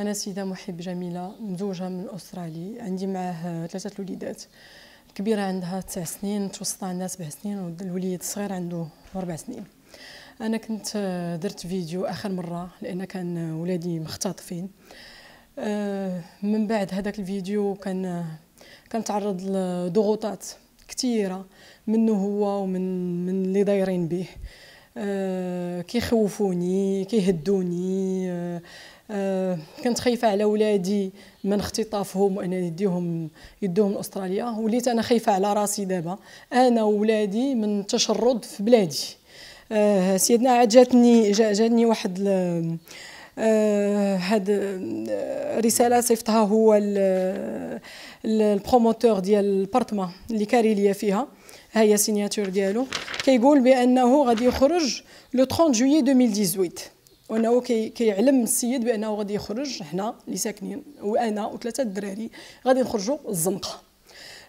أنا سيدة محب جميلة مزوجة من أسترالي عندي معاه ثلاثة الوليدات الكبيرة عندها تسع سنين متوسطه عندها سبع سنين والوليد الصغير عنده أربع سنين أنا كنت آه، درت فيديو آخر مرة لأن كان ولادي مختطفين آه، من بعد هذاك الفيديو كان آه، كان تعرض لضغوطات كثيرة منه هو ومن من اللي دايرين به كيخوفوني كيهدوني آه، كنت خايفه على ولادي من اختطافهم وان يديهم يدوهم لاستراليا وليت انا خايفه على راسي دابا انا وولادي من التشرد في بلادي آه، سيدنا عاد جاتني جاتني واحد آه، هاد رساله صيفطها هو البروموتور ديال البارتما اللي كاري ليا فيها ها هي سيناتور ديالو كيقول بانه غادي يخرج لو 30 جويي 2018 وانه كي كيعلم السيد بانه غادي يخرج هنا اللي ساكنين وانا وثلاثه الدراري غادي نخرجوا الزنقه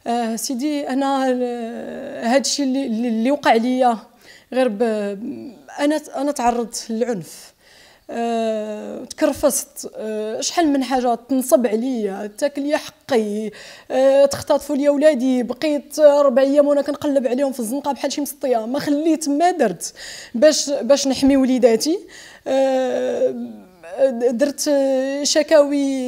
آه سيدي انا هذا آه، الشيء اللي, اللي وقع ليا غير انا انا تعرضت للعنف آه، تكرفست آه، شحال من حاجه تنصب عليا تاكل لي حقي أه تختطفوا لي ولادي بقيت ربع ايام وانا كنقلب عليهم في الزنقه بحال شي مسطيه ما خليت ما درت باش باش نحمي وليداتي آه، درت شكاوي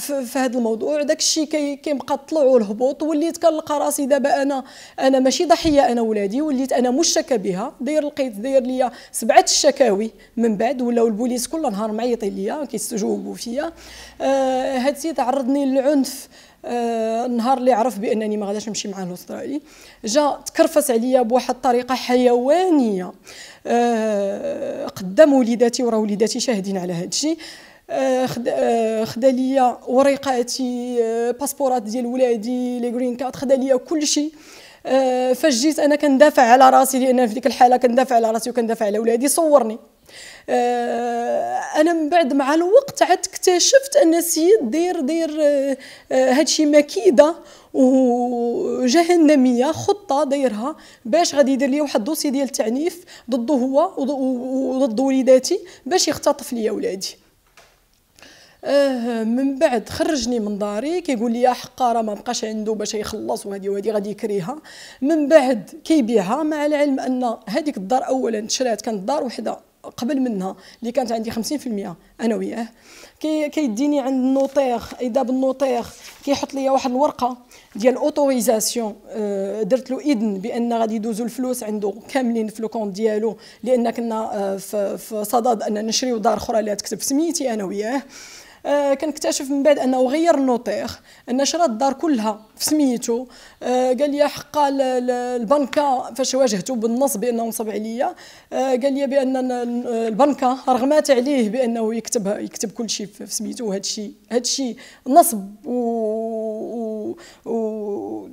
في, هذا الموضوع داك الشيء كي كيبقى الطلوع والهبوط وليت كنلقى راسي دابا انا انا ماشي ضحيه انا ولادي وليت انا مشتكى بها داير لقيت داير ليا سبعه الشكاوي من بعد ولاو البوليس كل نهار معيطين ليا كيستجوبوا فيا آه هاد السيد عرضني للعنف آه النهار اللي عرف بانني ما غاداش نمشي معاه لاسترالي جا تكرفس عليا بواحد الطريقه حيوانيه آه قدام وليداتي ورا وليداتي شاهدين على هذا الشيء آه، آه، خدا ليا وريقاتي آه، باسبورات ديال ولادي لي جرين كارد خدا ليا كلشي فاش جيت انا كندافع على راسي لان في ديك الحاله كندافع على راسي وكندافع على ولادي صورني انا من بعد مع الوقت عاد اكتشفت ان السيد داير داير هادشي مكيده وجهنميه خطه دايرها باش غادي يدير لي واحد الدوسي ديال التعنيف ضده هو وضد وليداتي باش يختطف لي ولادي اه من بعد خرجني من داري كيقول لي حقا ما بقاش عنده باش يخلص وهذه وهذه غادي يكريها من بعد كيبيعها مع العلم ان هذيك الدار اولا شرات كانت دار وحده قبل منها اللي كانت عندي 50% انا وياه كي كيديني عند النوطيخ اذا بالنوطيخ كيحط لي واحد الورقه ديال اوتوريزاسيون آه، درت له اذن بان غادي يدوزوا الفلوس عنده كاملين في الكونت ديالو لان كنا في, آه، في صدد ان نشريو دار اخرى اللي تكتب سميتي انا وياه آه، كنكتشف من بعد انه غير النوتير ان شرا الدار كلها في سميتو آه، قال لي حقا البنكه فاش واجهته بالنص بانه نصب عليا آه، قال لي بان البنكه رغمات عليه بانه يكتب يكتب كل شيء في سميتو وهذا الشيء هذا الشيء نصب و, و... و...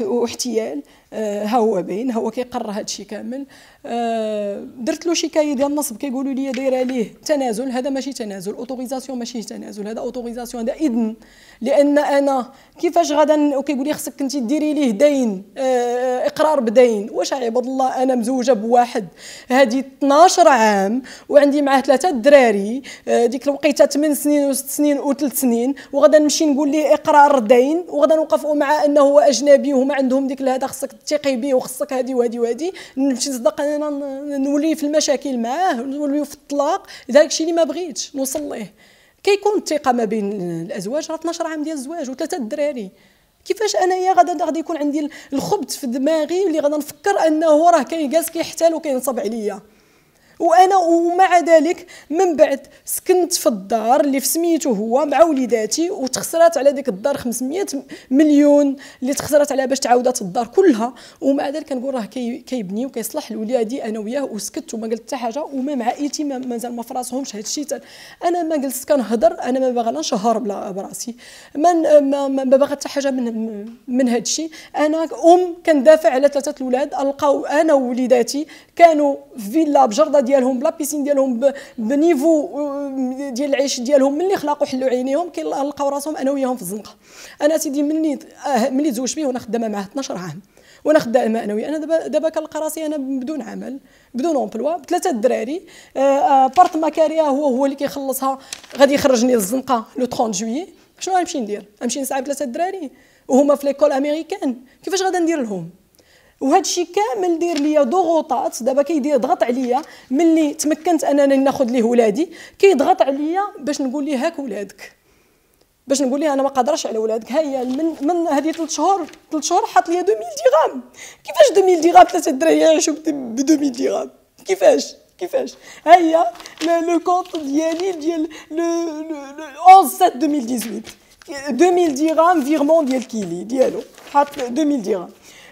واحتيال ها آه، هو باين هو كيقرر هذا الشيء كامل آه، درت له شكايه ديال النصب كيقولوا لي دايره ليه تنازل هذا ماشي تنازل اوتوريزاسيون ماشي تنازل هذا اوتوريزاسيون هذا اذن لان انا كيفاش غادا وكيقول لي خصك انت ديري ليه دين آه، اقرار بدين واش عباد الله انا مزوجه بواحد هذه 12 عام وعندي معاه ثلاثه دراري ديك الوقيته 8 سنين و6 سنين و3 سنين وغادا نمشي نقول ليه اقرار دين وغادا نوقفوا مع انه هو اجنبي وهما عندهم ديك هذا خصك تثقي به وخصك هذه وهذه وهذه نمشي نصدق انا نولي في المشاكل معاه نولي في الطلاق ذاك الشيء اللي ما بغيتش نوصل ليه كيكون الثقه ما بين الازواج راه 12 عام ديال الزواج وثلاثه الدراري كيفاش انايا غادا غادي يكون عندي الخبث في دماغي اللي غادا نفكر انه راه كاين جالس كيحتال وكينصب عليا وانا ومع ذلك من بعد سكنت في الدار اللي في سميته هو مع وليداتي وتخسرات على ديك الدار 500 مليون اللي تخسرات على باش تعاودات الدار كلها ومع ذلك كنقول راه كي كيبني وكيصلح لولادي انا وياه وسكت وما قلت حتى حاجه وما مع ايتي مازال ما فراسهمش هذا الشيء انا ما جلست كنهضر انا ما باغا شهر بلا براسي ما ما باغا حتى حاجه من من هذا الشيء انا ام كندافع على ثلاثه الاولاد القاو انا ووليداتي كانوا في فيلا بجرده ديالهم بلا بيسين ديالهم بنيفو آه، ديال العيش ديالهم ملي خلقوا حلوا عينيهم كي لقاو راسهم انا وياهم في الزنقه انا سيدي ملي آه، ملي تزوجت به وانا خدامه معاه 12 عام وانا خدامه انا وياه انا دابا دابا كنلقى راسي انا بدون عمل بدون امبلوا بثلاثه الدراري بارت ماكاريا هو هو اللي كيخلصها غادي يخرجني للزنقه لو 30 جويي شنو غنمشي ندير نمشي نسعى بثلاثه الدراري وهما في ليكول امريكان كيفاش غادي ندير لهم وهذا الشيء كامل داير ليا ضغوطات دابا كيدير ضغط عليا ملي تمكنت انني ناخذ ليه ولادي كيضغط عليا باش نقول ليه هاك ولادك باش نقول ليه انا ما قادرش على ولادك ها هي من من هذه 3 شهور 3 شهور حط لي 2000 درهم كيفاش 2000 درهم ثلاثه الدراري يعيشوا ب 2000 درهم كيفاش كيفاش ها هي لو كونط ديالي ديال لو لو 11 2018 2000 درهم فيرمون ديال كيلي ديالو حط 2000 درهم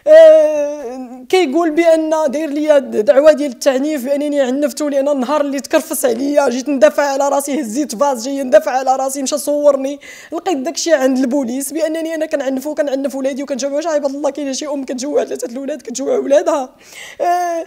آه، كيقول بان داير ليا دعوه ديال التعنيف بانني عنفته لان النهار اللي تكرفس عليا جيت ندافع على راسي هزيت فاز جاي ندافع على راسي مشى صورني لقيت داكشي عند البوليس بانني انا كنعنفو كنعنف ولادي وكنجوع واش عيب الله كاينه شي ام كتجوع ثلاثه الاولاد كتجوع ولادها آه، آه،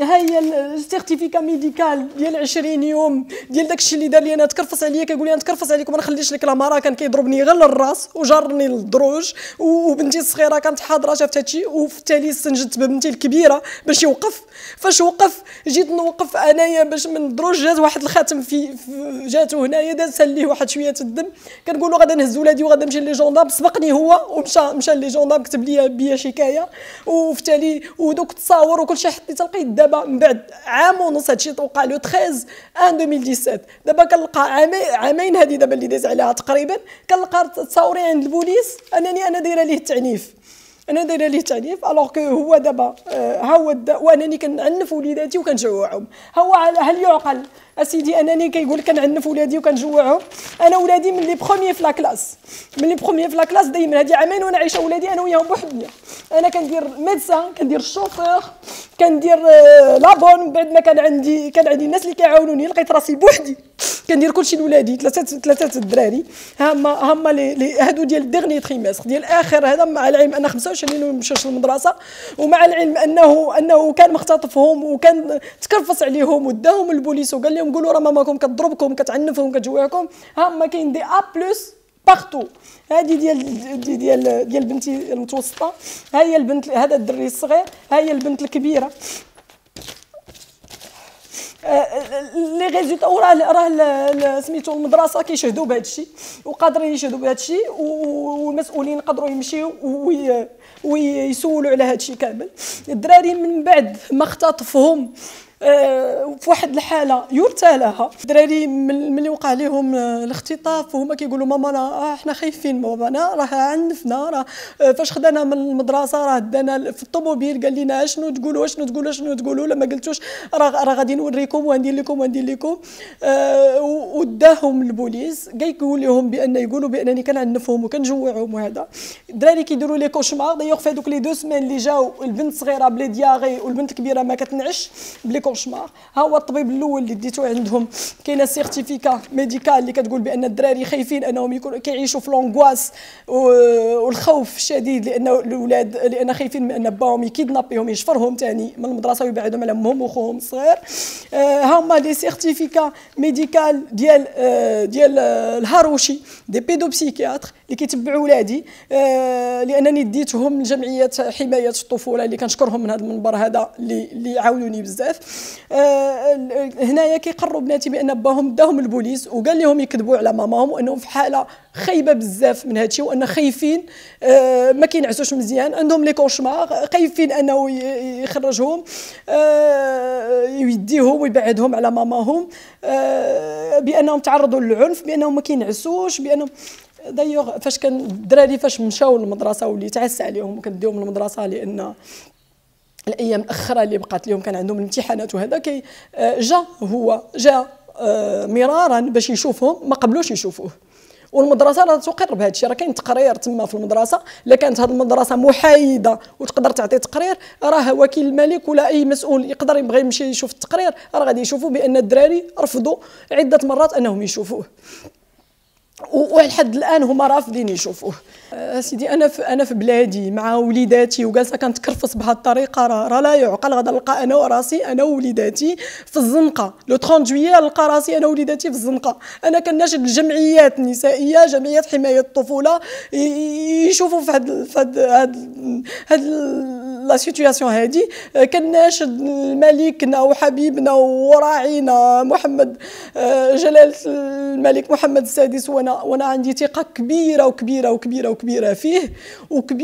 ها هي السيرتيفيكا ميديكال ديال 20 يوم ديال داكشي اللي دار لي انا تكرفس عليا كيقول لي انا تكرفس عليك وما نخليش لك لا مرا كان كيضربني غير للراس وجرني للدروج وبنتي الصغيره كانت حاضره تاتي وفي التالي استنجدت ببنتي الكبيره باش يوقف فاش وقف جيت نوقف انايا باش ما الدروج جات واحد الخاتم في, في جاتو هنايا داز ليه واحد شويه الدم كنقولوا غادي نهز ولادي وغادي نمشي لي جوندام سبقني هو ومشى مشى لي جوندار كتب لي بيا شكايه وفي التالي ودوك التصاور وكل شيء حطيت لقيت دابا من بعد عام ونص هادشي وقع لو 13 ان 2017 دابا كنلقى عامين هذه دابا اللي داز عليها تقريبا كنلقى تصاوري عند البوليس انني انا دايره ليه التعنيف انا دايره ليه تعنيف الوغ كو هو دابا آه، ها هو وانني كنعنف وليداتي وكنجوعهم ها هو هل يعقل اسيدي انني كيقول لك كنعنف ولادي وكنجوعهم انا ولادي من لي بروميير في كلاس من لي بروميير في كلاس دايما هادي عامين وانا عايشه ولادي انا وياهم بوحدنا انا كندير ميدسان كندير الشوفور كندير آه، لابون بعد ما كان عندي كان عندي الناس اللي كيعاونوني لقيت راسي بوحدي كندير كلشي لولادي ثلاثه ثلاثه الدراري هما هما هادو ديال ديغني تريميستر ديال اخر هذا مع العلم ان 25 ما مشاش للمدرسه ومع العلم انه انه كان مختطفهم وكان تكرفص عليهم وداهم البوليس وقال لهم قولوا راه ماماكم كتضربكم كتعنفهم كتجوعكم هما كاين دي ا بلس بارتو هذه ديال ديال ديال بنتي المتوسطه ها هي البنت هذا الدري الصغير ها هي البنت الكبيره لي ريزولت راه راه سميتو المدرسه كيشهدوا بهذا الشيء وقادرين يشهدوا بهذا الشيء والمسؤولين قدروا يمشيو ويسولوا على هذا الشيء كامل الدراري من بعد ما اختطفهم آه، في واحد الحاله يرثى لها الدراري ملي وقع لهم آه، الاختطاف وهما كيقولوا ماما انا آه، حنا خايفين بابانا راه عنفنا راه فاش خدانا من المدرسه راه دانا في الطوموبيل قال لنا اشنو تقولوا اشنو تقولوا اشنو تقولوا لما قلتوش راه راه غادي نوريكم وندير لكم وندير لكم آه وداهم البوليس كيقول لهم بان يقولوا بانني كنعنفهم وكنجوعهم وهذا الدراري كيديروا لي كوشمار دايوغ في هذوك لي دو سمين اللي جاو البنت صغيره بلي دياغي والبنت كبيره ما كتنعش بلي كوشمار ها هو الطبيب الاول اللي ديتو عندهم كاينه سيرتيفيكا ميديكال اللي كتقول بان الدراري خايفين انهم يكونوا كيعيشوا في لونغواس والخوف الشديد لان الاولاد لان خايفين من ان باهم يكيدنابيهم يشفرهم ثاني من المدرسه ويبعدهم على امهم وخوهم الصغير ها هما لي سيرتيفيكا ميديكال ديال ديال الهاروشي دي بيدو بيدوبسيكياتر اللي كيتبعوا ولادي لانني ديتهم لجمعيه حمايه الطفوله اللي كنشكرهم من هذا المنبر هذا اللي اللي عاونوني بزاف آه، هنايا كيقروا بناتي بان باهم داهم البوليس وقال لهم يكذبوا على ماماهم وانهم في حاله خايبه بزاف من هذا الشيء وان خايفين آه، ما كينعسوش مزيان عندهم لي كوشمار خايفين انه يخرجهم آه، يديهم ويبعدهم على ماماهم بانهم تعرضوا للعنف بانهم ما كينعسوش بانهم دايوغ فاش كان الدراري فاش مشاو للمدرسه وليت عس عليهم وكنديهم للمدرسه لان الايام الاخرى اللي بقات لهم كان عندهم الامتحانات وهذا كي آه، جا هو جا آه، مرارا باش يشوفهم ما قبلوش يشوفوه والمدرسه راه تقر بهذا الشيء راه كاين تقرير تما في المدرسه الا كانت هذه المدرسه محايده وتقدر تعطي تقرير راه وكيل الملك ولا اي مسؤول يقدر يبغي يمشي يشوف التقرير راه غادي يشوفوا بان الدراري رفضوا عده مرات انهم يشوفوه ولحد الان هما رافضين يشوفوه آه، سيدي انا في انا في بلادي مع وليداتي وجالسه كنتكرفص بهذه الطريقه راه را لا يعقل غادي نلقى انا وراسي انا ووليداتي في الزنقه لو 30 جويه نلقى راسي انا ووليداتي في الزنقه انا كناشد الجمعيات النسائيه جمعيات حمايه الطفوله يشوفوا في هذا هذا هاد لا سيتوياسيون هذه آه، كناشد ملكنا وحبيبنا وراعينا محمد آه، جلاله الملك محمد السادس وانا وانا عندي ثقه كبيره وكبيره وكبيره وكبيره فيه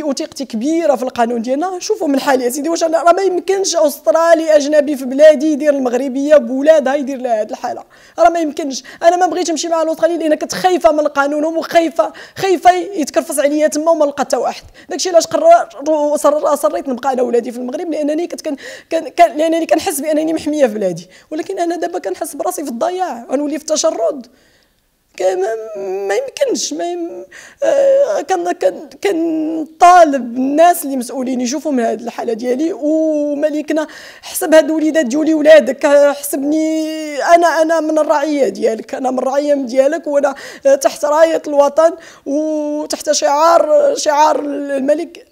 وثقتي كبيره في القانون ديالنا شوفوا من حالي يا سيدي واش انا راه ما يمكنش استرالي اجنبي في بلادي يدير المغربيه بولادها يدير لها هذه الحاله راه ما يمكنش انا ما بغيتش نمشي مع الاسترالي لان كنت خايفه من قانونهم وخايفه خايفه يتكرفص عليا تما وما نلقى حتى واحد داكشي علاش قررت صريت نبقى على ولادي في المغرب لانني كنت كان كان لانني كنحس بانني محميه في بلادي ولكن انا دابا كنحس براسي في الضياع غنولي في التشرد ما يمكنش ما يم... آه كان كان كنطالب الناس اللي مسؤولين يشوفوا من هذه الحاله ديالي وملكنا حسب هاد الوليدات ديولي ولادك حسبني انا انا من الرعيه ديالك انا من الرعيه ديالك وانا تحت رايه الوطن وتحت شعار شعار الملك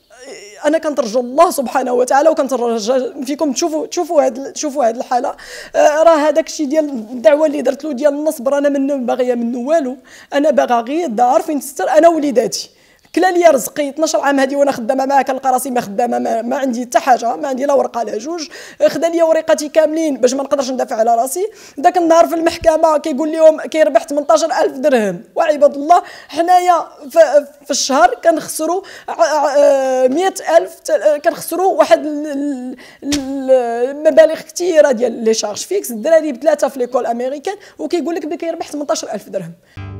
انا كنترجو الله سبحانه وتعالى وكنترجى فيكم تشوفوا تشوفوا هاد تشوفوا هاد الحاله آه، راه هذاك الشيء ديال الدعوه اللي درت له ديال النصب رانا منه باغيه منه والو انا باغا غير الدار فين تستر انا وليداتي كلا لي رزقي 12 عام هذه وانا خدامه معاه كنلقى راسي ما خدامه ما, ما عندي حتى حاجه ما عندي لا ورقه لا جوج خدا لي وريقاتي كاملين باش ما نقدرش ندافع على راسي ذاك النهار في المحكمه كيقول لهم كيربح 18000 درهم وعباد الله حنايا في, في الشهر كنخسروا 100000 آه، كنخسروا واحد المبالغ كثيره ديال لي شارج فيكس الدراري بثلاثه في ليكول امريكان وكيقول لك بلي كيربح 18000 درهم